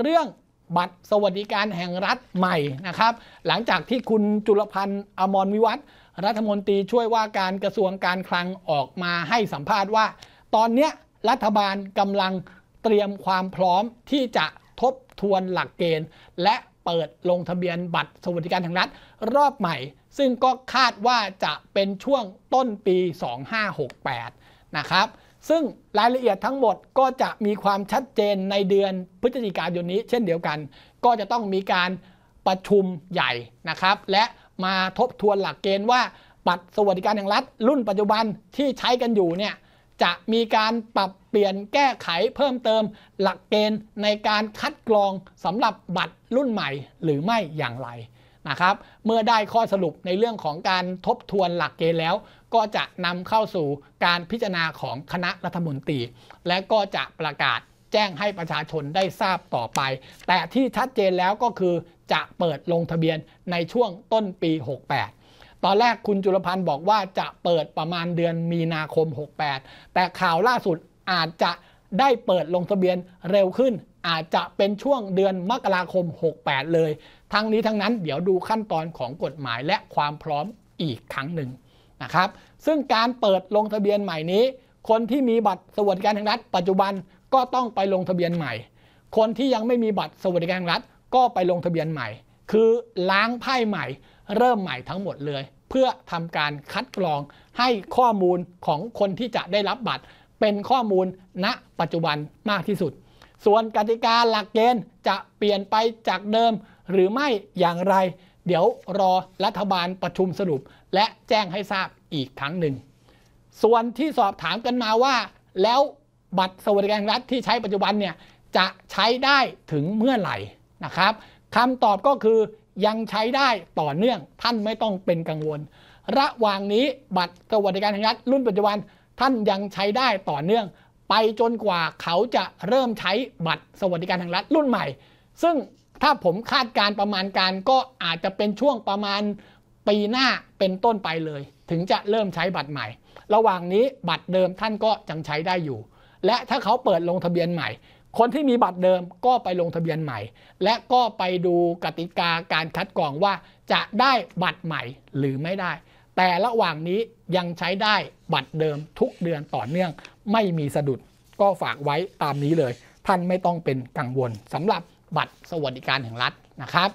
เรื่องบัตรสวัสดิการแห่งรัฐใหม่นะครับ หลังจากที่คุณจุลพันธ์อมรวิวัฒรัฐมนตรีช่วยว่าการกระทรวงการคลังออกมาให้สัมภาษณ์ว่า ตอนนี้รัฐบาลกำลังเตรียมความพร้อมที่จะทบทวนหลักเกณฑ์ และเปิดลงทะเบียนบัตรสวัสดิการแห่งรัฐรอบใหม่ ซึ่งก็คาดว่าจะเป็นช่วงต้นปี 2568นะครับซึ่งรายละเอียดทั้งหมดก็จะมีความชัดเจนในเดือนพฤศจิกายนนี้เช่นเดียวกันก็จะต้องมีการประชุมใหญ่นะครับ และมาทบทวนหลักเกณฑ์ว่า บัตรสวัสดิการแห่งรัฐรุ่นปัจจุบันที่ใช้กันอยู่เนี่ยจะมีการปรับเปลี่ยนแก้ไขเพิ่มเติมหลักเกณฑ์ในการคัดกรองสำหรับบัตรรุ่นใหม่หรือไม่อย่างไรนะครับ เมื่อได้ข้อสรุปในเรื่องของการทบทวนหลักเกณฑ์แล้ว ก็จะนำเข้าสู่การพิจารณาของคณะรัฐมนตรี และก็จะประกาศแจ้งให้ประชาชนได้ทราบต่อไป แต่ที่ชัดเจนแล้วก็คือจะเปิดลงทะเบียนในช่วงต้นปี 68 ตอนแรกคุณจุลพันธ์บอกว่าจะเปิดประมาณเดือนมีนาคม 68 แต่ข่าวล่าสุดอาจจะได้เปิดลงทะเบียนเร็วขึ้นอาจจะเป็นช่วงเดือนมกราคม 68 เลย ทั้งนี้ทั้งนั้น เดี๋ยวดูขั้นตอนของกฎหมายและความพร้อมอีกครั้งหนึ่งนะครับซึ่งการเปิดลงทะเบียนใหม่นี้ คนที่มีบัตรสวัสดิการแห่งรัฐ ปัจจุบันก็ต้องไปลงทะเบียนใหม่ คนที่ยังไม่มีบัตรสวัสดิการแห่งรัฐ ก็ไปลงทะเบียนใหม่ คือล้างไพ่ใหม่ เริ่มใหม่ทั้งหมดเลย เพื่อทำการคัดกรองให้ข้อมูลของคนที่จะได้รับบัตรเป็นข้อมูลณปัจจุบันมากที่สุดส่วนกติกาหลักเกณฑ์จะเปลี่ยนไปจากเดิมหรือไม่อย่างไร เดี๋ยวรอรัฐบาลประชุมสรุป และแจ้งให้ทราบอีกครั้งหนึ่ง ส่วนที่สอบถามกันมาว่า แล้วบัตรสวัสดิการรัฐที่ใช้ปัจจุบันเนี่ยจะใช้ได้ถึงเมื่อไหร่นะครับคำตอบก็คือยังใช้ได้ต่อเนื่องท่านไม่ต้องเป็นกังวล ระหว่างนี้บัตรสวัสดิการแห่งรัฐรุ่นปัจจุบันท่านยังใช้ได้ต่อเนื่องไปจนกว่าเขาจะเริ่มใช้บัตรสวัสดิการแห่งรัฐรุ่นใหม่ ซึ่งถ้าผมคาดการประมาณการก็อาจจะเป็นช่วงประมาณปีหน้าเป็นต้นไปเลย ถึงจะเริ่มใช้บัตรใหม่ ระหว่างนี้บัตรเดิมท่านก็ยังใช้ได้อยู่ และถ้าเขาเปิดลงทะเบียนใหม่ คนที่มีบัตรเดิมก็ไปลงทะเบียนใหม่ และก็ไปดูกติกาการคัดกรองว่าจะได้บัตรใหม่หรือไม่ได้แต่ระหว่างนี้ยังใช้ได้บัตรเดิมทุกเดือนต่อเนื่อง ไม่มีสะดุดก็ฝากไว้ตามนี้เลย ท่านไม่ต้องเป็นกังวลสำหรับบัตรสวัสดิการแห่งรัฐนะครับ